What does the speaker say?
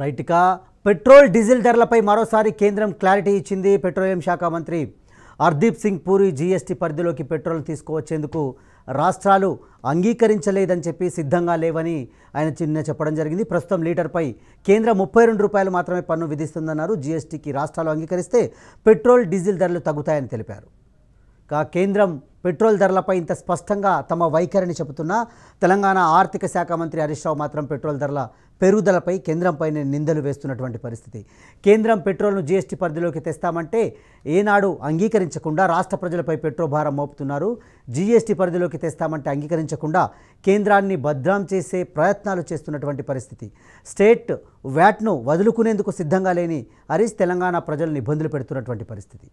రైట్గా petrol diesel ధరలపై మరోసారి కేంద్రం క్లారిటీ ఇచ్చింది పెట్రోలియం శాఖ మంత్రి హర్దీప్ సింగ్ పూరి జీఎస్టీ పరిధిలోకి పెట్రోల్ తీసుకువచ్చేందుకు రాష్ట్రాలు అంగీకరించలేదని చెప్పి సిద్ధంగా లేవని ఆయన చిన్న చెప్పడం జరిగింది ప్రస్తుతం లీటర్పై కేంద్రం ముప్పై రెండు రూపాయలు మాత్రమే పన్ను విధిస్తుందన్నారు జీఎస్టీకి రాష్ట్రాలు అంగీకరిస్తే పెట్రోల్ డీజిల్ ధరలు తగ్గుతాయని తెలిపారు కేంద్రం పెట్రోల్ ధరలపై ఇంత స్పష్టంగా తమ వైఖరిని చెబుతున్నా తెలంగాణ ఆర్థిక శాఖ మంత్రి హరీష్ రావు మాత్రం పెట్రోల్ ధరల పెరుగుదలపై కేంద్రంపైనే నిందలు వేస్తున్నటువంటి పరిస్థితి కేంద్రం పెట్రోల్ను జీఎస్టీ పరిధిలోకి తెస్తామంటే ఏనాడు అంగీకరించకుండా రాష్ట్ర ప్రజలపై భారం మోపుతున్నారు జీఎస్టీ పరిధిలోకి తెస్తామంటే అంగీకరించకుండా కేంద్రాన్ని భద్రం చేసే ప్రయత్నాలు చేస్తున్నటువంటి పరిస్థితి స్టేట్ వ్యాట్ను వదులుకునేందుకు సిద్ధంగా లేని హరీష్ తెలంగాణ ప్రజలను ఇబ్బందులు పెడుతున్నటువంటి పరిస్థితి